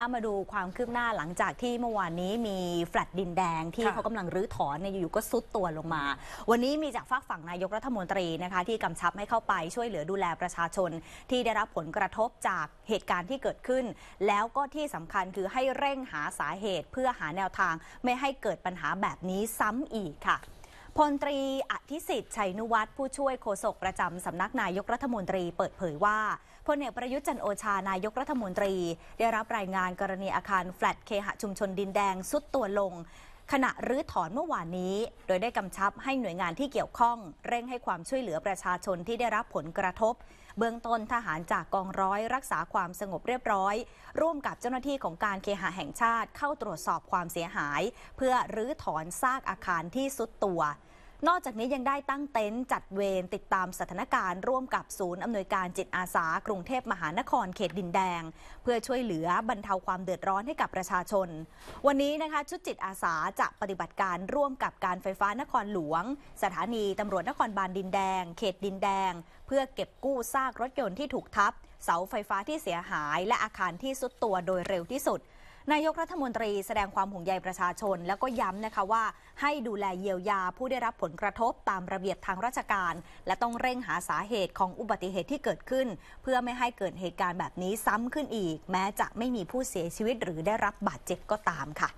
มาดูความคืบหน้าหลังจากที่เมื่อวานนี้มีแฟลตดินแดง ที่เขากำลังรื้อถอน่อยู่ๆก็ซุดตัวลงมา วันนี้มีจากฝากฝั่งนายกรัฐมนตรีนะคะ ที่กำชับให้เข้าไปช่วยเหลือดูแลประชาชน ที่ได้รับผลกระทบจากเหตุการณ์ที่เกิดขึ้น แล้วก็ที่สำคัญคือให้เร่งหาสาเหตุเพื่อหาแนวทางไม่ให้เกิดปัญหาแบบนี้ซ้ำอีกค่ะพลตรีอธิสิทธิ์ชัยนุวัฒน์ผู้ช่วยโฆษกประจำสำนักนายกรัฐมนตรีเปิดเผยว่าพลเอกประยุทธ์จันโอชานายกรัฐมนตรีได้รับรายงานกรณีอาคารแฟลตเคหะชุมชนดินแดงสุดตัวลงขณะรื้อถอนเมื่อวานนี้ โดยได้กำชับให้หน่วยงานที่เกี่ยวข้อง เร่งให้ความช่วยเหลือประชาชนที่ได้รับผลกระทบ เบื้องต้นทหารจากกองร้อยรักษาความสงบเรียบร้อย ร่วมกับเจ้าหน้าที่ของการเคหะแห่งชาติเข้าตรวจสอบความเสียหาย เพื่อรื้อถอนซากอาคารที่สุดตัวนอกจากนี้ยังได้ตั้งเต็นท์จัดเวรติดตามสถานการณ์ ร่วมกับศูนย์อำนวยการจิตอาสา กรุงเทพมหานครเขตดินแดง เพื่อช่วยเหลือบรรเทาความเดือดร้อนให้กับประชาชน วันนี้นะคะชุดจิตอาสาจะปฏิบัติการร่วมกับการไฟฟ้านครหลวง สถานีตำรวจนครบาลดินแดง เขตดินแดง เพื่อเก็บกู้ซากรถยนต์ที่ถูกทับ เสาไฟฟ้าที่เสียหาย และอาคารที่สุดตัวโดยเร็วที่สุดนายกรัฐมนตรีแสดงความห่วงใยประชาชนแล้วก็ย้ำนะคะว่าให้ดูแลเยียวยาผู้ได้รับผลกระทบตามระเบียบทางราชการ และต้องเร่งหาสาเหตุของอุบัติเหตุที่เกิดขึ้น เพื่อไม่ให้เกิดเหตุการณ์แบบนี้ซ้ำขึ้นอีก แม้จะไม่มีผู้เสียชีวิตหรือได้รับบาดเจ็บก็ตามค่ะ